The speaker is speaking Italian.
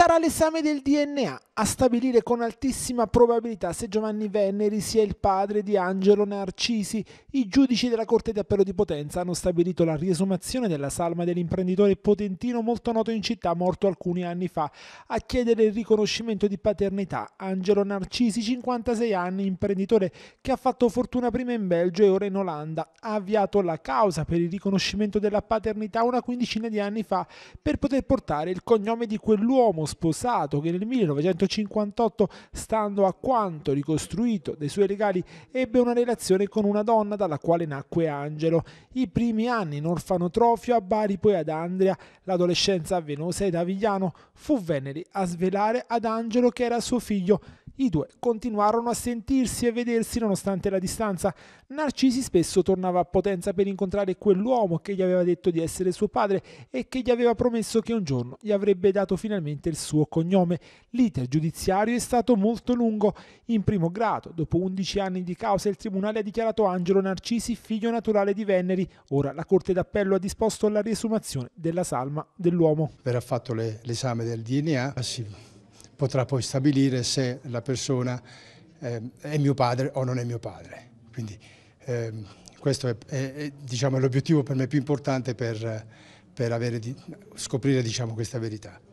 Sarà l'esame del DNA a stabilire con altissima probabilità se Giovanni Venneri sia il padre di Angelo Narcisi. I giudici della Corte d'Appello di Potenza hanno stabilito la riesumazione della salma dell'imprenditore potentino molto noto in città, morto alcuni anni fa. A chiedere il riconoscimento di paternità, Angelo Narcisi, 56 anni, imprenditore che ha fatto fortuna prima in Belgio e ora in Olanda. Ha avviato la causa per il riconoscimento della paternità una quindicina di anni fa per poter portare il cognome di quell'uomo sposato che nel 1958, stando a quanto ricostruito dei suoi regali, ebbe una relazione con una donna dalla quale nacque Angelo. I primi anni in orfanotrofio a Bari, poi ad Andria, l'adolescenza Venosa ed Avigliano, fu Venere a svelare ad Angelo che era suo figlio i due continuarono a sentirsi e vedersi nonostante la distanza. Narcisi spesso tornava a Potenza per incontrare quell'uomo che gli aveva detto di essere suo padre e che gli aveva promesso che un giorno gli avrebbe dato finalmente il suo cognome. L'iter giudiziario è stato molto lungo. In primo grado, dopo 11 anni di causa, il tribunale ha dichiarato Angelo Narcisi figlio naturale di Veneri. Ora la Corte d'Appello ha disposto la riesumazione della salma dell'uomo. Verrà fatto l'esame del DNA. Passivo ah, potrà poi stabilire se la persona eh, è mio padre o non è mio padre. Quindi eh, questo è, è, è diciamo, l'obiettivo per me più importante per, per avere, scoprire diciamo, questa verità.